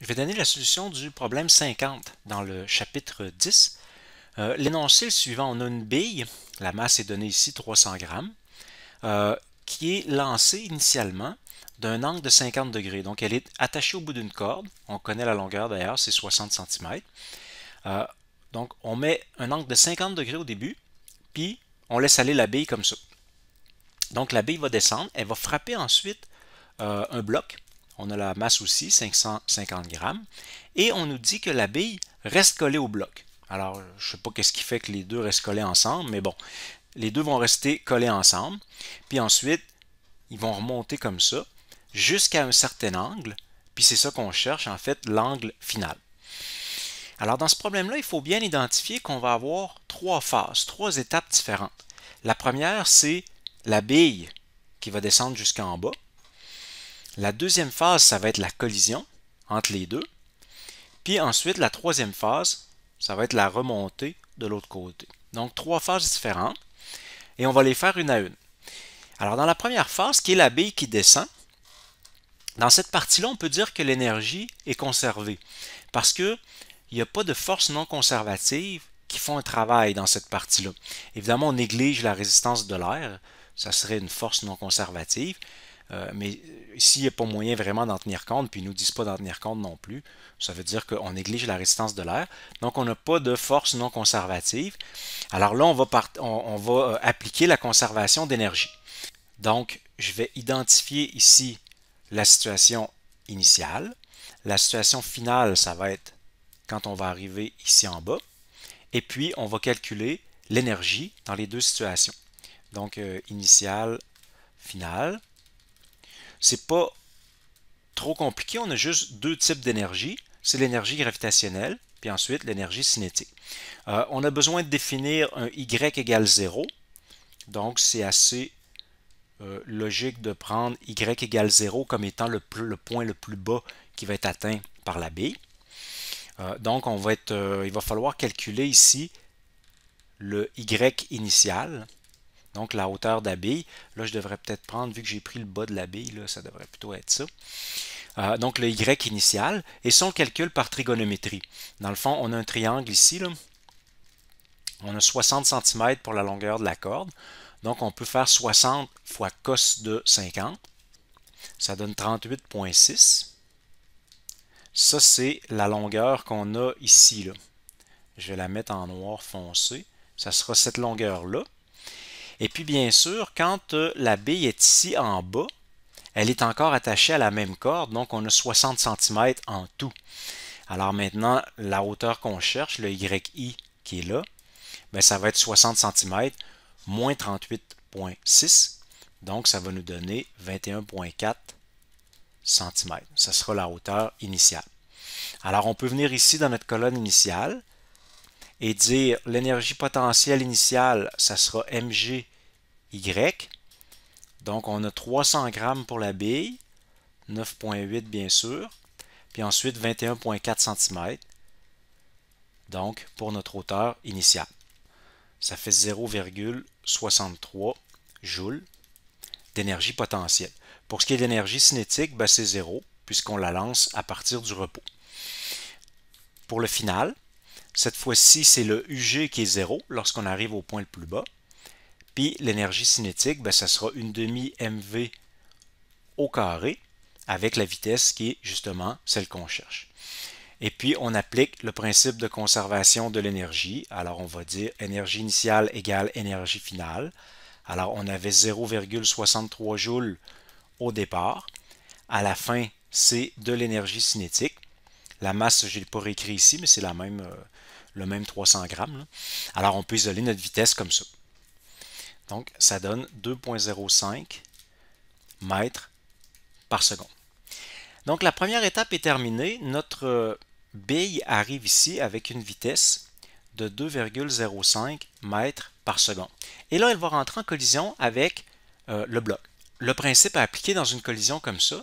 Je vais donner la solution du problème 50 dans le chapitre 10. est euh, le suivant, on a une bille, la masse est donnée ici 300 grammes, euh, qui est lancée initialement d'un angle de 50 degrés. Donc elle est attachée au bout d'une corde, on connaît la longueur d'ailleurs, c'est 60 cm. Euh, donc on met un angle de 50 degrés au début, puis on laisse aller la bille comme ça. Donc la bille va descendre, elle va frapper ensuite un bloc, on a la masse aussi, 550 grammes. Et on nous dit que la bille reste collée au bloc. Alors, je ne sais pas qu'est-ce qui fait que les deux restent collés ensemble, mais bon, les deux vont rester collés ensemble. Puis ensuite, ils vont remonter comme ça jusqu'à un certain angle. Puis c'est ça qu'on cherche, en fait, l'angle final. Alors, dans ce problème-là, il faut bien identifier qu'on va avoir trois phases, trois étapes différentes. La première, c'est la bille qui va descendre jusqu'en bas. La deuxième phase, ça va être la collision entre les deux. Puis ensuite, la troisième phase, ça va être la remontée de l'autre côté. Donc, trois phases différentes. Et on va les faire une à une. Alors, dans la première phase, qui est la bille qui descend, dans cette partie-là, on peut dire que l'énergie est conservée. Parce qu'il n'y a pas de force non conservative qui font un travail dans cette partie-là. Évidemment, on néglige la résistance de l'air. Ça serait une force non conservative. Euh, mais mais euh, il n'y a pas moyen vraiment d'en tenir compte, puis ils ne nous disent pas d'en tenir compte non plus, ça veut dire qu'on néglige la résistance de l'air. Donc, on n'a pas de force non conservative. Alors là, on va, euh, appliquer la conservation d'énergie. Donc, je vais identifier ici la situation initiale. La situation finale, ça va être quand on va arriver ici en bas. Et puis, on va calculer l'énergie dans les deux situations. Donc, initiale, finale c'est pas trop compliqué. On a juste deux types d'énergie. C'est l'énergie gravitationnelle, puis ensuite l'énergie cinétique. Euh, on a besoin de définir un Y égale 0. Donc, c'est assez euh, logique de prendre Y égale 0 comme étant le, point le plus bas qui va être atteint par la bille. Euh, donc, on il va falloir calculer ici le Y initial donc la hauteur d'abbaye, là je devrais peut-être prendre, vu que j'ai pris le bas de l'abbaye, là ça devrait plutôt être ça. Euh, donc le Y initial, et son calcul par trigonométrie. Dans le fond, on a un triangle ici, là. on a 60 cm pour la longueur de la corde, donc on peut faire 60 fois cos de 50, ça donne 38,6. Ça, c'est la longueur qu'on a ici. Je vais la mettre en noir foncé. Ça sera cette longueur-là. Et puis bien sûr, quand euh, la bille est ici en bas, elle est encore attachée à la même corde, donc on a 60 cm en tout. Alors maintenant, la hauteur qu'on cherche, le YI qui est là, ben, ça va être 60 cm moins 38,6. Donc ça va nous donner 21,4 cm. Ça sera la hauteur initiale. Alors on peut venir ici dans notre colonne initiale, et dire l'énergie potentielle initiale, ça sera MGY. Donc, on a 300 grammes pour la bille, 9,8 bien sûr, puis ensuite 21,4 cm, donc pour notre hauteur initiale. Ça fait 0,63 joules d'énergie potentielle. Pour ce qui est d'énergie cinétique, ben, c'est 0, puisqu'on la lance à partir du repos. Pour le final, cette fois-ci, c'est le UG qui est 0 lorsqu'on arrive au point le plus bas. Puis l'énergie cinétique, ben, ça sera une demi-MV au carré avec la vitesse qui est justement celle qu'on cherche. Et puis, on applique le principe de conservation de l'énergie. Alors, on va dire énergie initiale égale énergie finale. Alors, on avait 0,63 joules au départ. À la fin, c'est de l'énergie cinétique. La masse, je ne l'ai pas réécrit ici, mais c'est la même, euh, le même 300 grammes. Alors, on peut isoler notre vitesse comme ça. Donc, ça donne 2.05 mètres par seconde. Donc, la première étape est terminée. Notre euh, bille arrive ici avec une vitesse de 2,05 mètres par seconde. Et là, elle va rentrer en collision avec euh, le bloc. Le principe à appliquer dans une collision comme ça,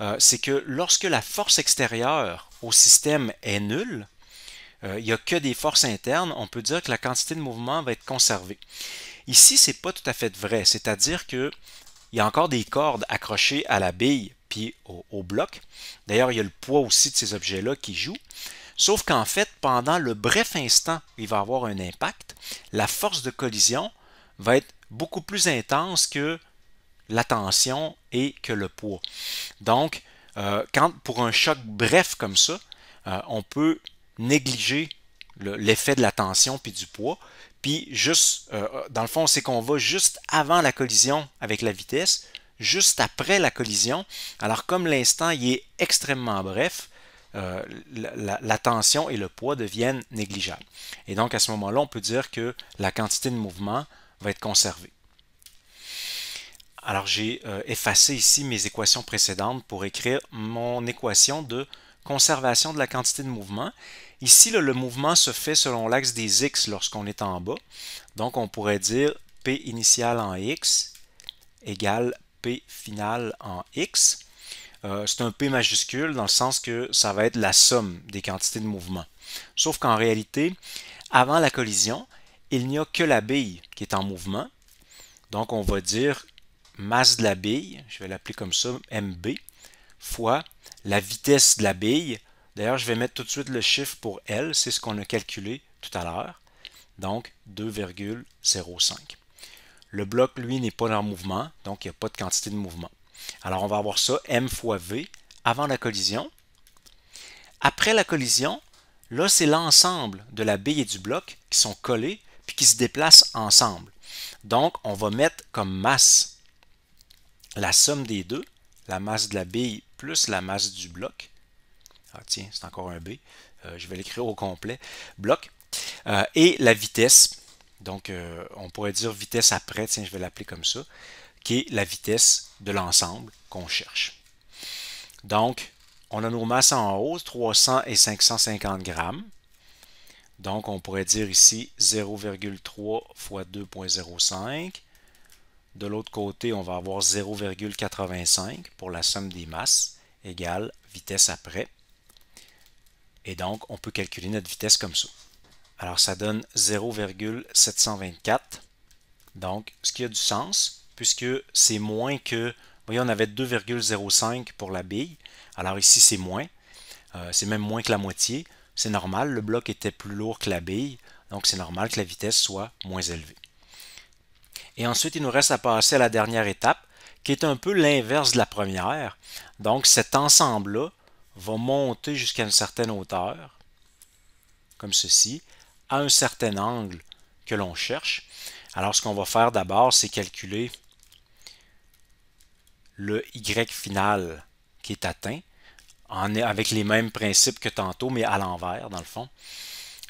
euh, c'est que lorsque la force extérieure au système est nulle, il euh, n'y a que des forces internes, on peut dire que la quantité de mouvement va être conservée. Ici, ce n'est pas tout à fait vrai, c'est-à-dire qu'il y a encore des cordes accrochées à la bille puis au, bloc. D'ailleurs, il y a le poids aussi de ces objets-là qui jouent. Sauf qu'en fait, pendant le bref instant où il va avoir un impact, la force de collision va être beaucoup plus intense que la tension et que le poids. Donc, euh, quand, pour un choc bref comme ça, euh, on peut négliger l'effet de la tension puis du poids. Puis juste, euh, dans le fond, c'est qu'on va juste avant la collision avec la vitesse, juste après la collision. Alors comme l'instant est extrêmement bref, euh, la, tension et le poids deviennent négligeables. Et donc à ce moment-là, on peut dire que la quantité de mouvement va être conservée. Alors j'ai euh, effacé ici mes équations précédentes pour écrire mon équation de conservation de la quantité de mouvement. Ici, le mouvement se fait selon l'axe des x lorsqu'on est en bas. Donc, on pourrait dire P initial en x égale P final en x. Euh, c'est un P majuscule dans le sens que ça va être la somme des quantités de mouvement. Sauf qu'en réalité, avant la collision, il n'y a que la bille qui est en mouvement. Donc, on va dire masse de la bille, je vais l'appeler comme ça, MB, fois la vitesse de la bille. D'ailleurs, je vais mettre tout de suite le chiffre pour L, c'est ce qu'on a calculé tout à l'heure. Donc 2,05. Le bloc, lui, n'est pas en mouvement, donc il n'y a pas de quantité de mouvement. Alors on va avoir ça M fois V avant la collision. Après la collision, là c'est l'ensemble de la bille et du bloc qui sont collés puis qui se déplacent ensemble. Donc on va mettre comme masse la somme des deux, la masse de la bille plus la masse du bloc. Ah tiens, c'est encore un B. Euh, je vais l'écrire au complet. Bloc. Euh, et la vitesse. Donc, euh, on pourrait dire vitesse après, tiens, je vais l'appeler comme ça, qui est la vitesse de l'ensemble qu'on cherche. Donc, on a nos masses en haut, 300 et 550 grammes. Donc, on pourrait dire ici 0,3 fois 2,05 de l'autre côté, on va avoir 0,85 pour la somme des masses égale vitesse après. Et donc, on peut calculer notre vitesse comme ça. Alors, ça donne 0,724. Donc, ce qui a du sens, puisque c'est moins que... Vous voyez, on avait 2,05 pour la bille. Alors ici, c'est moins. Euh, c'est même moins que la moitié. C'est normal, le bloc était plus lourd que la bille. Donc, c'est normal que la vitesse soit moins élevée. Et ensuite, il nous reste à passer à la dernière étape, qui est un peu l'inverse de la première. Donc, cet ensemble-là va monter jusqu'à une certaine hauteur, comme ceci, à un certain angle que l'on cherche. Alors, ce qu'on va faire d'abord, c'est calculer le Y final qui est atteint, avec les mêmes principes que tantôt, mais à l'envers, dans le fond.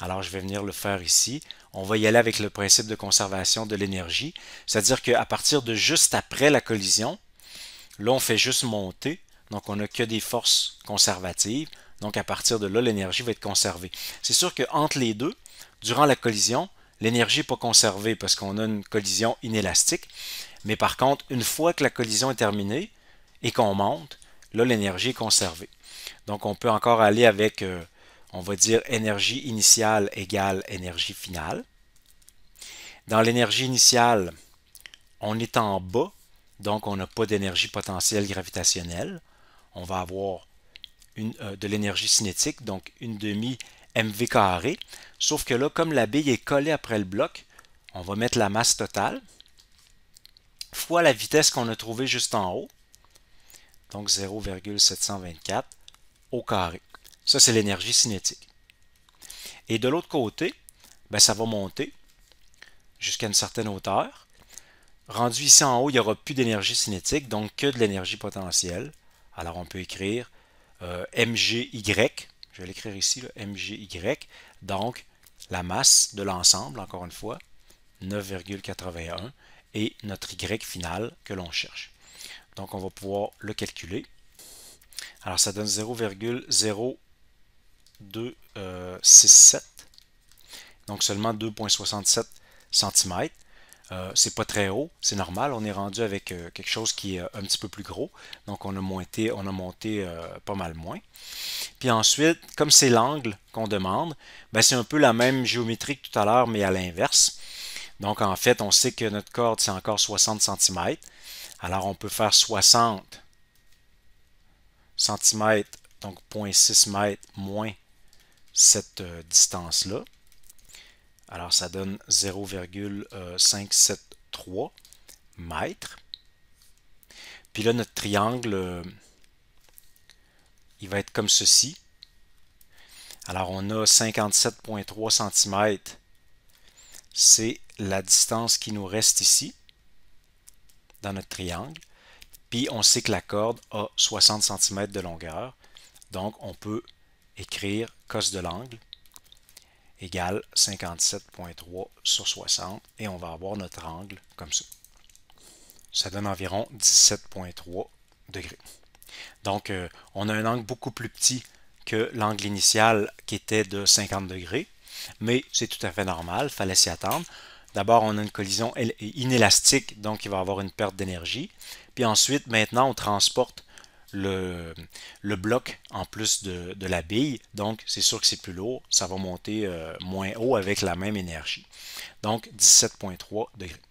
Alors, je vais venir le faire ici on va y aller avec le principe de conservation de l'énergie, c'est-à-dire qu'à partir de juste après la collision, là on fait juste monter, donc on n'a que des forces conservatives, donc à partir de là l'énergie va être conservée. C'est sûr qu'entre les deux, durant la collision, l'énergie n'est pas conservée parce qu'on a une collision inélastique, mais par contre, une fois que la collision est terminée et qu'on monte, là l'énergie est conservée. Donc on peut encore aller avec... Euh, on va dire énergie initiale égale énergie finale. Dans l'énergie initiale, on est en bas, donc on n'a pas d'énergie potentielle gravitationnelle. On va avoir euh, de l'énergie cinétique, donc une demi mv carré. Sauf que là, comme la bille est collée après le bloc, on va mettre la masse totale fois la vitesse qu'on a trouvée juste en haut, donc 0,724 au carré. Ça, c'est l'énergie cinétique. Et de l'autre côté, ben, ça va monter jusqu'à une certaine hauteur. Rendu ici en haut, il n'y aura plus d'énergie cinétique, donc que de l'énergie potentielle. Alors on peut écrire euh, MGY, je vais l'écrire ici, là, MGY, donc la masse de l'ensemble, encore une fois, 9,81, et notre Y final que l'on cherche. Donc on va pouvoir le calculer. Alors ça donne 0,0 2,67. Euh, donc seulement 2,67 cm. Euh, c'est pas très haut, c'est normal. On est rendu avec euh, quelque chose qui est un petit peu plus gros. Donc on a monté, on a monté pas mal moins. Puis ensuite, comme c'est l'angle qu'on demande, ben, c'est un peu la même géométrie que tout à l'heure, mais à l'inverse. Donc en fait, on sait que notre corde, c'est encore 60 cm. Alors on peut faire 60 cm, donc 0.6 m moins cette euh, distance-là. Alors ça donne 0,573 euh, mètres. Puis là, notre triangle, euh, il va être comme ceci. Alors on a 57,3 cm. C'est la distance qui nous reste ici, dans notre triangle. Puis on sait que la corde a 60 cm de longueur. Donc on peut écrire cos de l'angle égale 57.3 sur 60 et on va avoir notre angle comme ça. Ça donne environ 17.3 degrés. Donc, euh, on a un angle beaucoup plus petit que l'angle initial qui était de 50 degrés, mais c'est tout à fait normal, il fallait s'y attendre. D'abord, on a une collision inélastique, donc il va y avoir une perte d'énergie. Puis ensuite, maintenant, on transporte le, le bloc en plus de, de la bille. Donc, c'est sûr que c'est plus lourd. Ça va monter euh, moins haut avec la même énergie. Donc, 17,3 degrés.